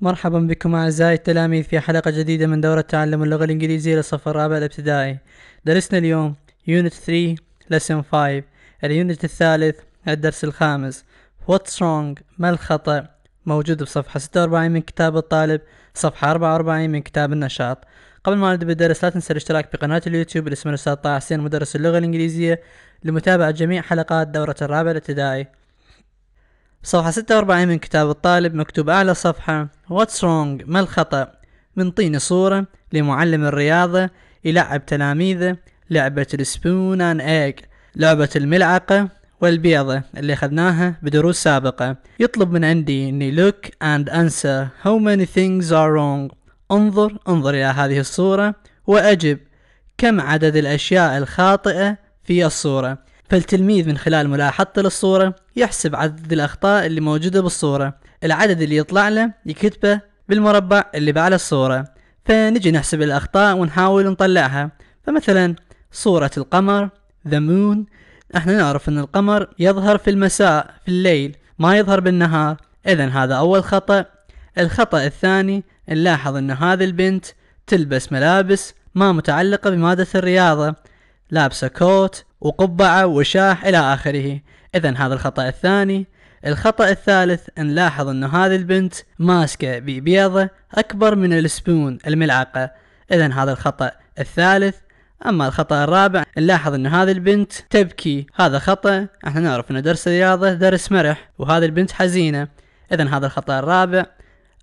مرحبا بكم أعزائي التلاميذ في حلقة جديدة من دورة تعلم اللغة الإنجليزية للصف الرابع الابتدائي درسنا اليوم Unit 3 lesson 5 اليونت الثالث الدرس الخامس what's wrong ما الخطأ موجود بصفحة 46 من كتاب الطالب صفحة 44 من كتاب النشاط قبل ما نبدأ بالدرس لا تنسى الاشتراك بقناة اليوتيوب الاسم الأستاذ طه حسين مدرس اللغة الإنجليزية لمتابعة جميع حلقات دورة الرابع الابتدائي صفحة 46 من كتاب الطالب مكتوب أعلى صفحة What's wrong ما الخطأ من طين صورة لمعلم الرياضة يلعب تلاميذه لعبة السبون ان ايج لعبة الملعقة والبيضة اللي أخذناها بدروس سابقة يطلب من عندي أني look and answer how many things are wrong انظر انظر إلى هذه الصورة وأجب كم عدد الأشياء الخاطئة في الصورة فالتلميذ من خلال ملاحظته للصورة يحسب عدد الأخطاء اللي موجودة بالصورة العدد اللي يطلع له يكتبه بالمربع اللي بعد الصورة فنجي نحسب الأخطاء ونحاول نطلعها فمثلا صورة القمر ذا مون احنا نعرف ان القمر يظهر في المساء في الليل ما يظهر بالنهار اذا هذا اول خطأ الخطأ الثاني نلاحظ ان هذه البنت تلبس ملابس ما متعلقة بمادة الرياضة لابسة كوت وقبعة وشاح الى اخره اذا هذا الخطأ الثاني الخطأ الثالث نلاحظ ان هذه البنت ماسكة ببيضة اكبر من السبون الملعقة اذا هذا الخطأ الثالث اما الخطا الرابع نلاحظ ان هذه البنت تبكي هذا خطا احنا نعرف ان درس الرياضه درس مرح وهذه البنت حزينه اذا هذا الخطا الرابع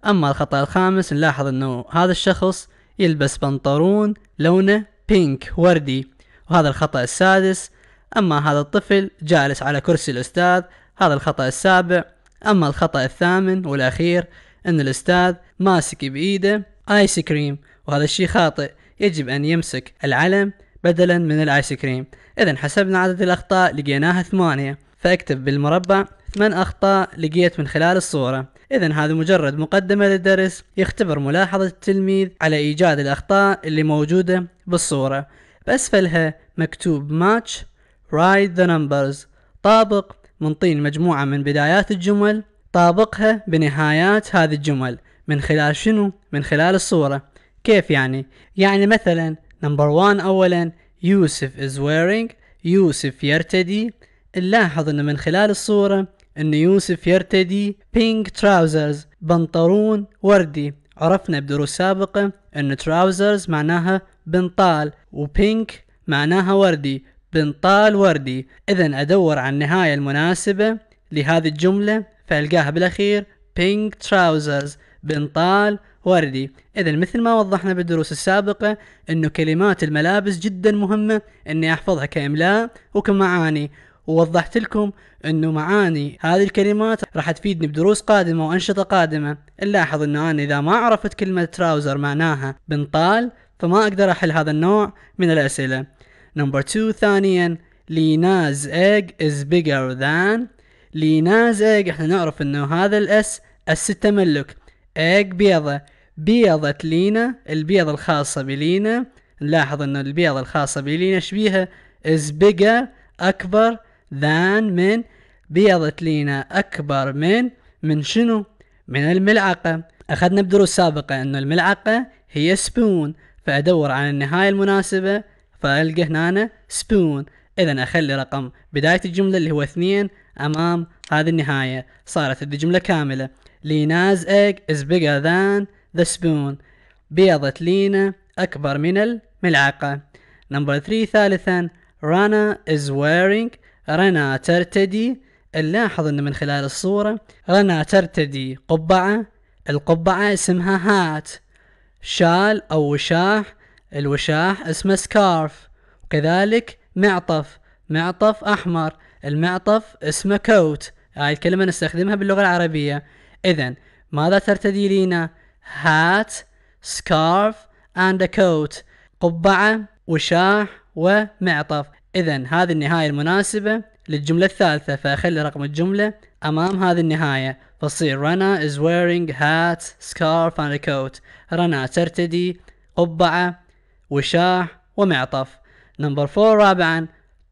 اما الخطا الخامس نلاحظ انه هذا الشخص يلبس بنطلون لونه بينك وردي وهذا الخطا السادس اما هذا الطفل جالس على كرسي الاستاذ هذا الخطا السابع اما الخطا الثامن والاخير ان الاستاذ ماسك بايده ايس كريم وهذا الشيء خاطئ يجب أن يمسك العلم بدلا من الآيس كريم إذا حسبنا عدد الأخطاء لقيناها ثمانية فأكتب بالمربع ثمان أخطاء لقيت من خلال الصورة إذا هذا مجرد مقدمة للدرس يختبر ملاحظة التلميذ على إيجاد الأخطاء اللي موجودة بالصورة بأسفلها مكتوب match write the numbers طابق منطين مجموعة من بدايات الجمل طابقها بنهايات هذه الجمل من خلال شنو؟ من خلال الصورة كيف يعني؟ يعني مثلا نمبر 1 أولا يوسف is wearing يوسف يرتدي نلاحظ انه من خلال الصورة أن يوسف يرتدي pink trousers بنطلون وردي عرفنا بدروس سابقة أن trousers معناها بنطال وبينك معناها وردي بنطال وردي إذا أدور على النهاية المناسبة لهذه الجملة فألقاها بالأخير pink trousers بنطال وردي إذا مثل ما وضحنا بالدروس السابقة أنه كلمات الملابس جدا مهمة أني أحفظها كإملاء وكمعاني ووضحت لكم أنه معاني هذه الكلمات راح تفيدني بدروس قادمة وأنشطة قادمة نلاحظ أنه أنا إذا ما عرفت كلمة تراوزر معناها بنطال فما أقدر أحل هذا النوع من الأسئلة نمبر 2 ثانيا ليناز ايج از بيجر ذان ليناز ايج احنا نعرف انه هذا الاس اس التملك ايج بيضة بيضة لينا البيضة الخاصة بلينا نلاحظ ان البيضة الخاصة بلينا شبيهة is bigger اكبر than من بيضة لينا اكبر من من شنو من الملعقة اخذنا بدروس سابقة ان الملعقة هي سبون فادور على النهاية المناسبة فالقى هنا سبون اذا اخلي رقم بداية الجملة اللي هو اثنين امام هذه النهاية صارت الجملة كاملة لينا's egg is bigger than the spoon بيضة لينا أكبر من الملعقة نمبر 3 ثالثا رانا is wearing رنا ترتدي نلاحظ أن من خلال الصورة رنا ترتدي قبعة القبعة اسمها هات شال أو وشاح الوشاح اسمه سكارف وكذلك معطف معطف أحمر المعطف اسمه كوت هاي الكلمة نستخدمها باللغة العربية إذا ماذا ترتدي لينا؟ هات سكارف اند كوت قبعة وشاح ومعطف إذا هذه النهاية المناسبة للجملة الثالثة فأخلي رقم الجملة أمام هذه النهاية فصير رنا is wearing hat, scarf and a coat رنا ترتدي قبعة وشاح ومعطف نمبر فور رابعا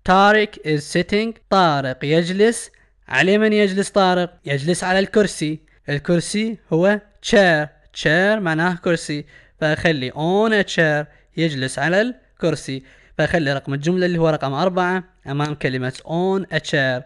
طارق is sitting طارق يجلس على من يجلس طارق؟ يجلس على الكرسي الكرسي هو chair chair معناه كرسي فأخلي on a chair يجلس على الكرسي فأخلي رقم الجملة اللي هو رقم أربعة أمام كلمة on a chair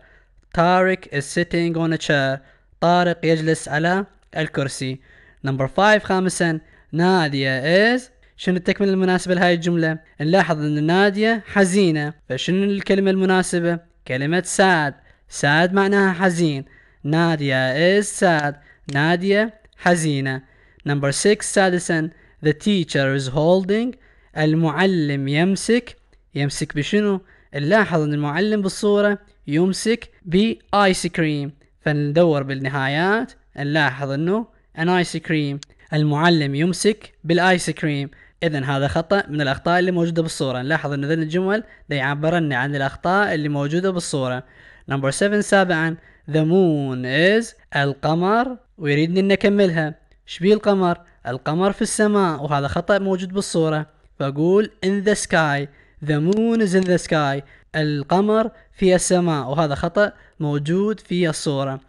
طارق is sitting on a chair طارق يجلس على الكرسي نمبر five خامسا نادية is شنو التكملة المناسبة لهاي الجملة؟ نلاحظ أن نادية حزينة فشنو الكلمة المناسبة؟ كلمة sad sad معناها حزين نادية is sad نادية حزينة نمبر 6 سادسا the teacher is holding المعلم يمسك يمسك بشنو نلاحظ ان المعلم بالصورة يمسك بآيس كريم فندور بالنهايات نلاحظ انه an ice cream المعلم يمسك بالايس كريم اذا هذا خطا من الاخطاء اللي موجوده بالصوره نلاحظ ان ذن الجمل يعبرن عن الاخطاء اللي موجوده بالصوره نمبر 7 سابعا The moon is القمر ويريدني أن أكملها شبيه القمر القمر في السماء وهذا خطأ موجود بالصورة فأقول in the sky The moon is in the sky القمر في السماء وهذا خطأ موجود في الصورة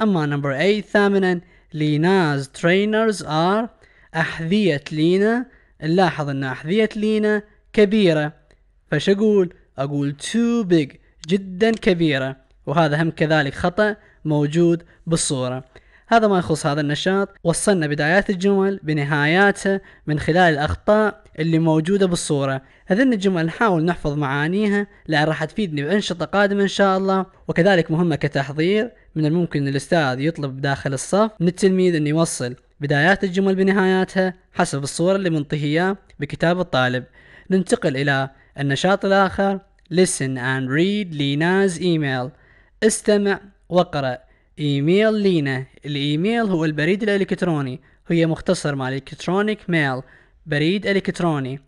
أما number 8 ثامنا ليناز trainers are أحذية لينا نلاحظ أن أحذية لينا كبيرة فش أقول أقول too big جدا كبيرة وهذا هم كذلك خطأ موجود بالصورة هذا ما يخص هذا النشاط وصلنا بدايات الجمل بنهاياتها من خلال الأخطاء اللي موجودة بالصورة هذين الجمل نحاول نحفظ معانيها لأن راح تفيدني بأنشطة قادمة إن شاء الله وكذلك مهمة كتحضير من الممكن الأستاذ يطلب داخل الصف من التلميذ أن يوصل بدايات الجمل بنهاياتها حسب الصورة اللي منطيه إياه بكتاب الطالب ننتقل إلى النشاط الآخر Listen and read Lina's email استمع واقرأ إيميل لينا الإيميل هو البريد الإلكتروني هي مختصر مع الكترونيك ميل بريد إلكتروني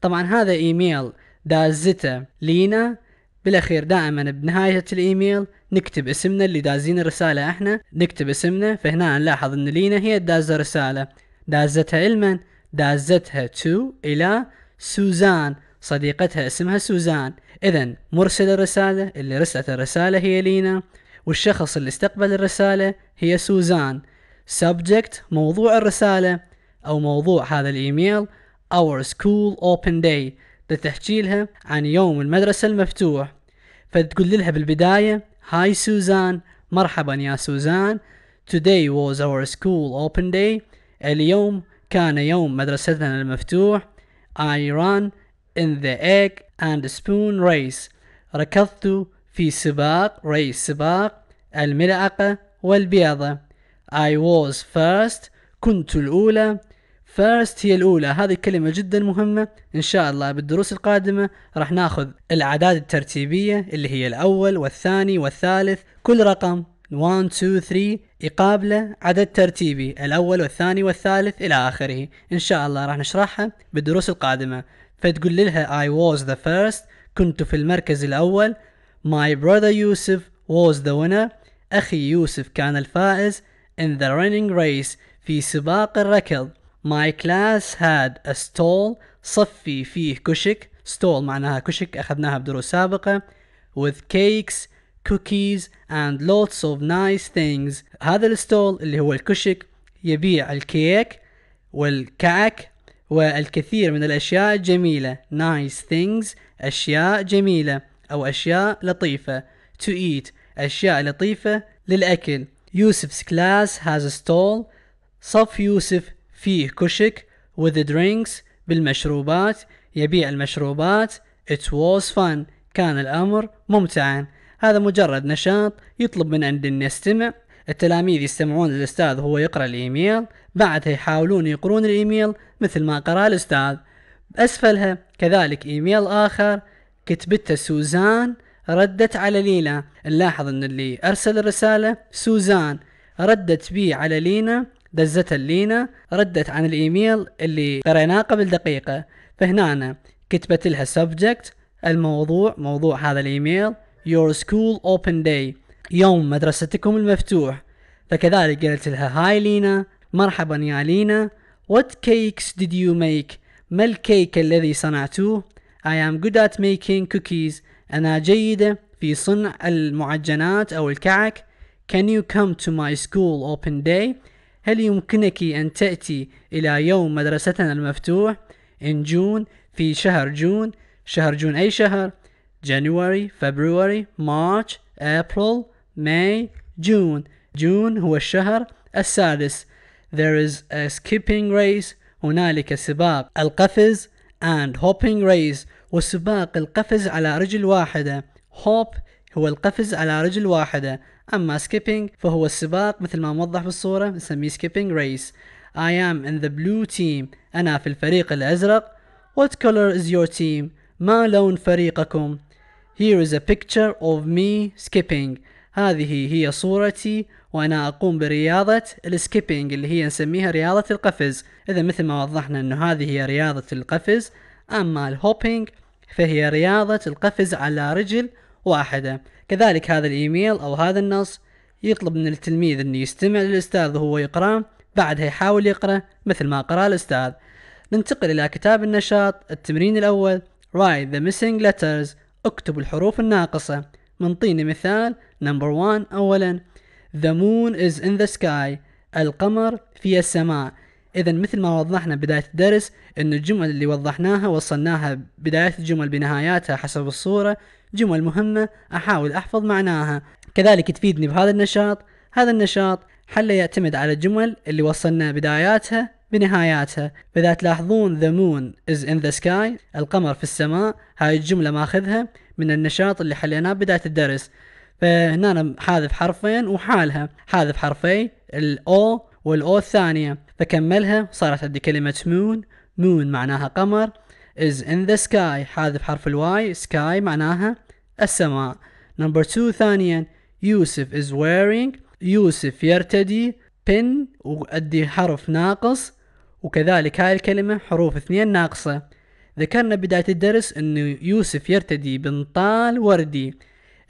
طبعا هذا إيميل دازته لينا بالأخير دائما بنهاية الإيميل نكتب اسمنا اللي دازين الرسالة احنا نكتب اسمنا فهنا نلاحظ ان لينا هي دازة رسالة دازتها لمن دازتها تو إلى سوزان صديقتها اسمها سوزان اذا مرسل الرسالة اللي رسلت الرسالة هي لينا والشخص اللي استقبل الرسالة هي سوزان سبجكت موضوع الرسالة أو موضوع هذا الإيميل our school open day تحكي لها عن يوم المدرسة المفتوح فتقول لها بالبداية هاي سوزان مرحبا يا سوزان today was our school open day اليوم كان يوم مدرستنا المفتوح I run in the egg and spoon race ركضت في سباق race سباق الملعقة والبيضة I was first كنت الأولى first هي الأولى هذه كلمة جدا مهمة إن شاء الله بالدروس القادمة راح ناخذ الأعداد الترتيبية اللي هي الأول والثاني والثالث كل رقم 1 2 3 يقابله عدد ترتيبي الأول والثاني والثالث إلى آخره إن شاء الله راح نشرحها بالدروس القادمة فتقول لها I was the first كنت في المركز الأول My brother Yusuf was the winner أخي يوسف كان الفائز in the running race في سباق الركض My class had a stall صفي فيه كشك stall معناها كشك أخذناها بدروس سابقة with cakes cookies and lots of nice things هذا الستول اللي هو الكشك يبيع الكيك والكعك والكثير من الأشياء الجميلة nice things أشياء جميلة أو أشياء لطيفة to eat أشياء لطيفة للأكل يوسف's class has a stall صف يوسف فيه كشك with the drinks بالمشروبات يبيع المشروبات it was fun كان الأمر ممتعا هذا مجرد نشاط يطلب من أن نستمع التلاميذ يستمعون للأستاذ وهو يقرأ الإيميل بعدها يحاولون يقرون الإيميل مثل ما قرأ الأستاذ أسفلها كذلك إيميل آخر كتبته سوزان ردت على لينا نلاحظ أن اللي أرسل الرسالة سوزان ردت بي على لينا دزتها لينا ردت عن الإيميل اللي قرأناه قبل دقيقة فهنا كتبت لها subject الموضوع موضوع هذا الإيميل your school open day يوم مدرستكم المفتوح فكذلك قالت لها هاي لينا مرحبا يا لينا What cakes did you make ما الكيك الذي صنعتوه I am good at making cookies أنا جيدة في صنع المعجنات أو الكعك Can you come to my school open day هل يمكنك أن تأتي إلى يوم مدرستنا المفتوح in June في شهر جون شهر جون أي شهر January February March April May, June. June هو الشهر السادس. There is a skipping race. هنالك سباق القفز and hopping race وسباق القفز على رجل واحدة. Hop هو القفز على رجل واحدة. أما skipping فهو السباق مثل ما موضح في الصورة نسميه skipping race. I am in the blue team. أنا في الفريق الأزرق. What color is your team? ما لون فريقكم? Here is a picture of me skipping. هذه هي صورتي وانا اقوم برياضة السكيبينج اللي هي نسميها رياضة القفز اذا مثل ما وضحنا انه هذه هي رياضة القفز اما الهوبينج فهي رياضة القفز على رجل واحدة كذلك هذا الايميل او هذا النص يطلب من التلميذ انه يستمع للاستاذ وهو يقراه بعدها يحاول يقرأ مثل ما قرأ الاستاذ ننتقل الى كتاب النشاط التمرين الاول write the missing letters اكتب الحروف الناقصة منطيني مثال نمبر 1 أولا The moon is in the sky القمر في السماء إذا مثل ما وضحنا بداية الدرس أن الجمل اللي وضحناها وصلناها بداية الجمل بنهاياتها حسب الصورة جمل مهمة أحاول أحفظ معناها كذلك تفيدني بهذا النشاط هذا النشاط حله يعتمد على الجمل اللي وصلنا بداياتها بنهاياتها فإذا تلاحظون the moon is in the sky القمر في السماء هاي الجملة ماخذها من النشاط اللي حليناه بداية الدرس فهنا أنا حاذف حرفين وحالها حاذف حرفي الأو والأو الثانية فكملها صارت عندي كلمة moon moon معناها قمر is in the sky حاذف حرف الواي sky معناها السماء نمبر 2 ثانيا يوسف is wearing يوسف يرتدي pin وأدي حرف ناقص وكذلك هاي الكلمة حروف اثنين ناقصة ذكرنا بداية الدرس أن يوسف يرتدي بنطال وردي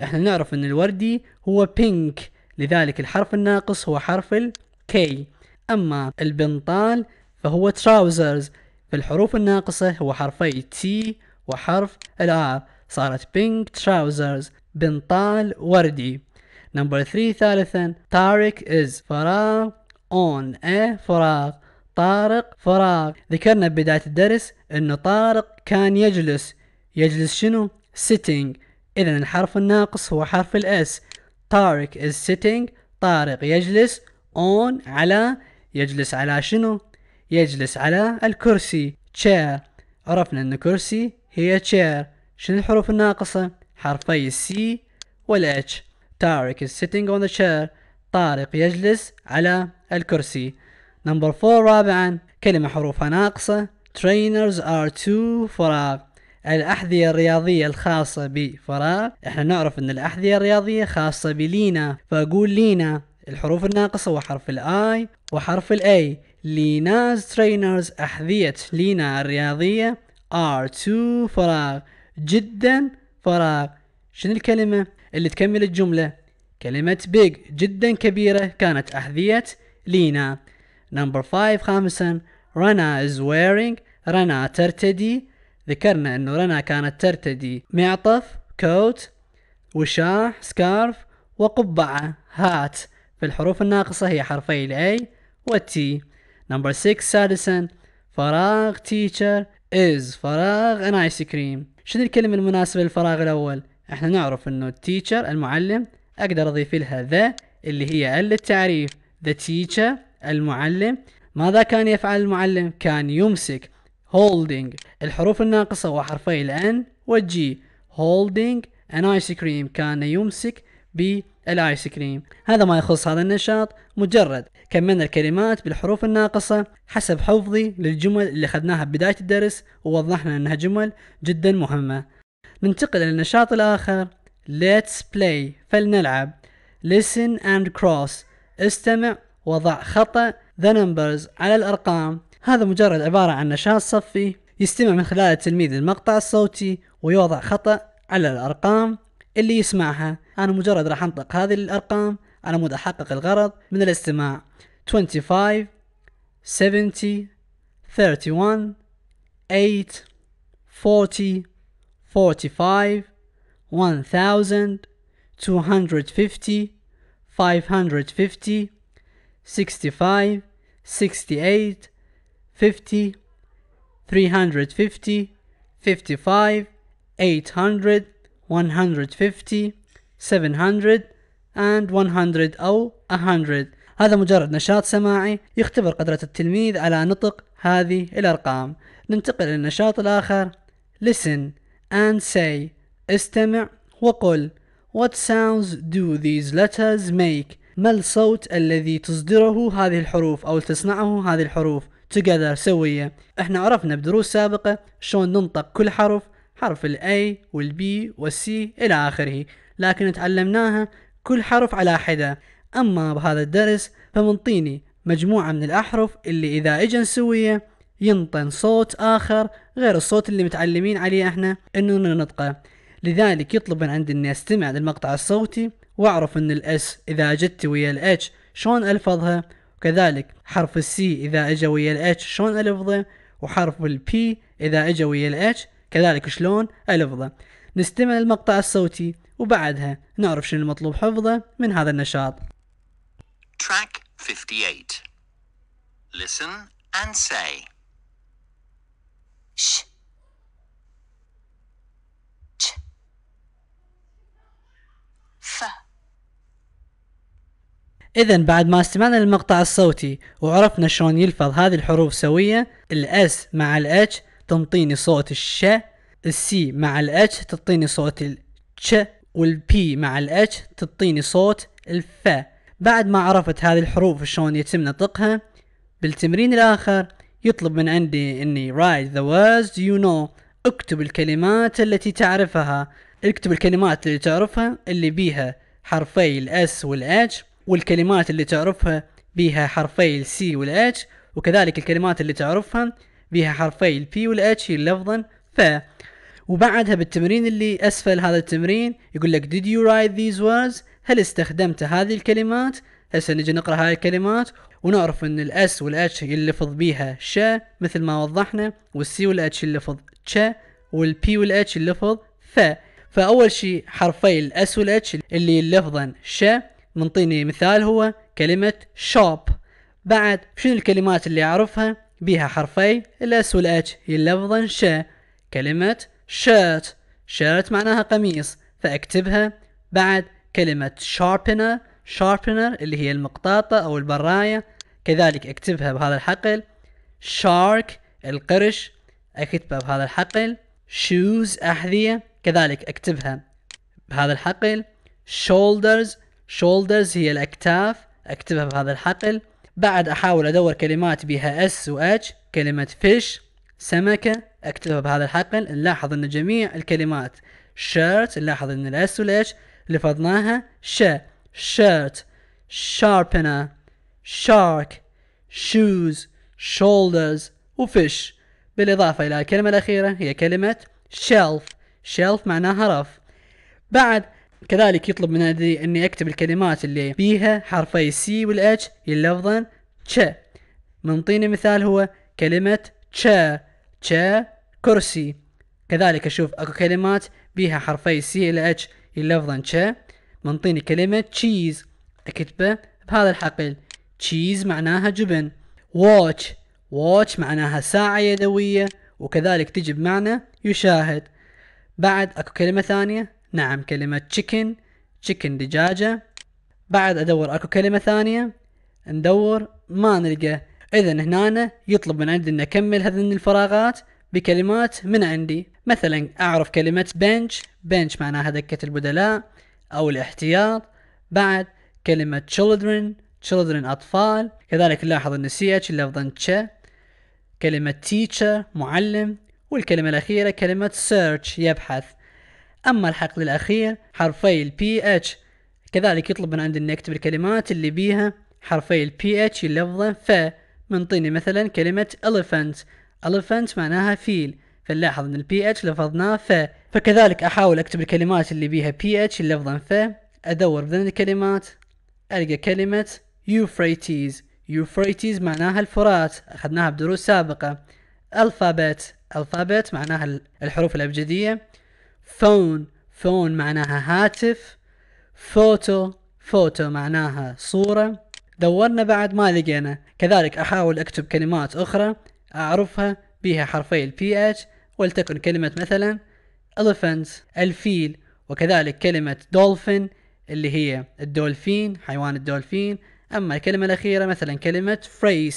احنا نعرف أن الوردي هو بينك لذلك الحرف الناقص هو حرف الكي أما البنطال فهو تراوزرز فالحروف الناقصة هو حرفي تي وحرف الآر صارت بينك تراوزرز بنطال وردي نمبر 3 ثالثا تارك از فراغ اون ا فراغ طارق فراغ ذكرنا ببداية الدرس أن طارق كان يجلس يجلس شنو؟ sitting إذا الحرف الناقص هو حرف الأس طارق is sitting طارق يجلس on على يجلس على شنو؟ يجلس على الكرسي chair عرفنا أن كرسي هي chair شنو الحروف الناقصة؟ حرفي السي والاتش طارق is sitting on the chair طارق يجلس على الكرسي نمبر 4 رابعا كلمة حروفها ناقصة trainers are too فراغ الأحذية الرياضية الخاصة بفراغ احنا نعرف ان الأحذية الرياضية خاصة بلينا فأقول لينا الحروف الناقصة وحرف الاي وحرف الاي ليناز ترينرز أحذية لينا الرياضية are too فراغ جدا فراغ شنو الكلمة اللي تكمل الجملة كلمة big جدا كبيرة كانت أحذية لينا نمبر 5 خامسا رنا از ويرينج رنا ترتدي ذكرنا انه رنا كانت ترتدي معطف كوت وشاح سكارف وقبعة هات في الحروف الناقصة هي حرفي الـ A والتي نمبر 6 سادسا فراغ تيتشر از فراغ ان ايس كريم شنو الكلمة المناسبة للفراغ الأول؟ احنا نعرف انه التيتشر المعلم اقدر اضيف لها ذا اللي هي ال للتعريف ذا تيتشر المعلم ماذا كان يفعل المعلم كان يمسك holding الحروف الناقصة وحرفي الان والجي holding an ice cream كان يمسك بالايس كريم هذا ما يخص هذا النشاط مجرد كملنا الكلمات بالحروف الناقصة حسب حفظي للجمل اللي أخذناها ببداية الدرس ووضحنا أنها جمل جدا مهمة ننتقل إلى النشاط الآخر Let's play فلنلعب Listen and cross استمع وضع خطأ ذا نمبرز على الأرقام هذا مجرد عبارة عن نشاط صفي يستمع من خلال التلميذ المقطع الصوتي ويوضع خطأ على الأرقام اللي يسمعها أنا مجرد راح أنطق هذه الأرقام على مود أحقق الغرض من الاستماع 25 70 31 8 40 45 1250 550 65 68 50 350 55 800 150 700 and 100 أو 100 هذا مجرد نشاط سماعي يختبر قدرة التلميذ على نطق هذه الأرقام ننتقل للنشاط الآخر listen and say استمع وقل What sounds do these letters make ما الصوت الذي تصدره هذه الحروف أو تصنعه هذه الحروف together سوية احنا عرفنا بدروس سابقة شلون ننطق كل حرف حرف ال A وال B وال C إلى آخره لكن تعلمناها كل حرف على حدة أما بهذا الدرس فمنطيني مجموعة من الأحرف اللي إذا إجا نسوية ينطن صوت آخر غير الصوت اللي متعلمين عليه احنا إنه ننطقه لذلك يطلب من عندي إني أستمع للمقطع الصوتي واعرف ان الاس اذا اجت ويا الاتش شلون الفظها وكذلك حرف السي اذا اجى ويا الاتش شلون الفظه وحرف البي اذا اجى ويا الاتش كذلك شلون الفظه نستمع للمقطع الصوتي وبعدها نعرف شنو المطلوب حفظه من هذا النشاط Track 58 Listen and say Shh إذا بعد ما استمعنا للمقطع الصوتي وعرفنا شلون يلفظ هذه الحروف سوية الأس مع الأتش تنطيني صوت الش السي مع الأتش تعطيني صوت الش والبي مع الأتش تعطيني صوت الفا بعد ما عرفت هذه الحروف شلون يتم نطقها بالتمرين الآخر يطلب من عندي إني write the words you know اكتب الكلمات التي تعرفها اكتب الكلمات اللي تعرفها اللي بيها حرفي الاس والاتش والكلمات اللي تعرفها بها حرفي السي والاتش وكذلك الكلمات اللي تعرفها بها حرفي البي والاتش هي لفظا ف وبعدها بالتمرين اللي اسفل هذا التمرين يقول لك did you write these words هل استخدمت هذه الكلمات هسه نجي نقرا هاي الكلمات ونعرف ان الاس والاتش يلفظ بيها ش مثل ما وضحنا والسي والاتش يلفظ تشا والبي والاتش يلفظ ف فاول شيء حرفي الاس والاتش اللي يلفظن ش منطيني مثال هو كلمة شوب بعد شنو الكلمات اللي أعرفها بها حرفي الاس والاتش هي لفظا ش كلمة شيرت شيرت معناها قميص فأكتبها بعد كلمة شاربنر شاربنر اللي هي المقطاطة أو البراية كذلك أكتبها بهذا الحقل شارك القرش أكتبها بهذا الحقل شوز أحذية كذلك أكتبها بهذا الحقل شولدرز shoulders هي الأكتاف أكتبها بهذا الحقل بعد أحاول أدور كلمات بها S و H كلمة fish سمكة أكتبها بهذا الحقل نلاحظ أن جميع الكلمات shirt نلاحظ أن الأس والإتش لفظناها ش shirt sharpener shark shoes shoulders fish بالإضافة إلى الكلمة الأخيرة هي كلمة shelf shelf معناها رف بعد كذلك يطلب من اني اكتب الكلمات اللي بيها حرفي السي والاتش لفظا تشا منطيني مثال هو كلمة تشا تشا كرسي كذلك اشوف اكو كلمات بيها حرفي سي الى اتش لفظا تشا منطيني كلمة تشيز اكتبه بهذا الحقل تشيز معناها جبن واتش واتش معناها ساعة يدوية وكذلك تجي بمعنى يشاهد بعد اكو كلمة ثانية نعم كلمة chicken chicken دجاجة بعد ادور اكو كلمة ثانية ندور ما نلقى اذا هنا يطلب من عندي ان اكمل هذين الفراغات بكلمات من عندي مثلا اعرف كلمة bench bench معناها دكة البدلاء او الاحتياط بعد كلمة children children أطفال كذلك نلاحظ أن ch لفظا ch كلمة teacher معلم والكلمة الأخيرة كلمة search يبحث اما الحقل الاخير حرفي البي اتش كذلك يطلب من عندنا نكتب الكلمات اللي بيها حرفي البي اتش اللفظه ف منطيني مثلا كلمة elephant elephant معناها فيل فنلاحظ ان البي اتش لفظناه ف فكذلك احاول اكتب الكلمات اللي بيها بي اتش لفظا ف ادور بين الكلمات القى كلمة euphrates euphrates معناها الفرات اخذناها بدروس سابقة الفابت الفابت معناها الحروف الابجدية فون فون معناها هاتف فوتو فوتو معناها صورة دورنا بعد ما لقينا كذلك أحاول أكتب كلمات أخرى أعرفها بها حرفي ال PH ولتكن كلمة مثلا elephant الفيل وكذلك كلمة dolphin اللي هي الدولفين حيوان الدولفين أما الكلمة الأخيرة مثلا كلمة phrase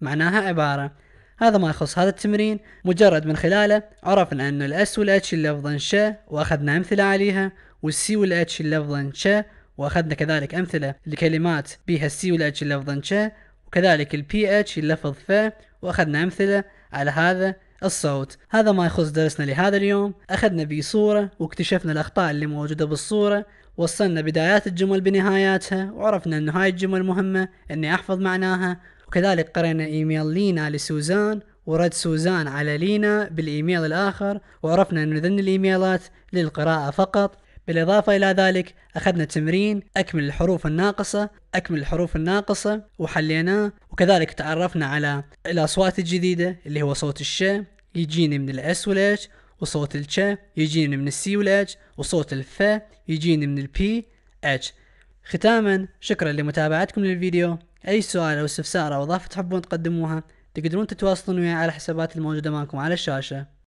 معناها عبارة هذا ما يخص هذا التمرين مجرد من خلاله عرفنا أن الأس والأتش لفظا ش وأخذنا أمثلة عليها والسي والأتش لفظا ش وأخذنا كذلك أمثلة لكلمات بها السي والأتش لفظا ش وكذلك البي اتش اللفظ ف وأخذنا أمثلة على هذا الصوت هذا ما يخص درسنا لهذا اليوم أخذنا به صورة واكتشفنا الأخطاء اللي موجودة بالصورة وصلنا بدايات الجمل بنهاياتها وعرفنا أن هاي الجمل مهمة أني أحفظ معناها وكذلك قرينا إيميل لينا لسوزان ورد سوزان على لينا بالإيميل الآخر وعرفنا أن ذن الإيميلات للقراءة فقط بالإضافة إلى ذلك أخذنا تمرين أكمل الحروف الناقصة أكمل الحروف الناقصة وحليناه وكذلك تعرفنا على الأصوات الجديدة اللي هو صوت الش يجيني من الأس والإتش وصوت الش يجيني من السي والإتش وصوت الف يجيني من البي اتش ختاما شكرا لمتابعتكم للفيديو اي سؤال او استفسار او اضافه تحبون تقدموها تقدرون تتواصلون معي على الحسابات الموجوده معكم على الشاشه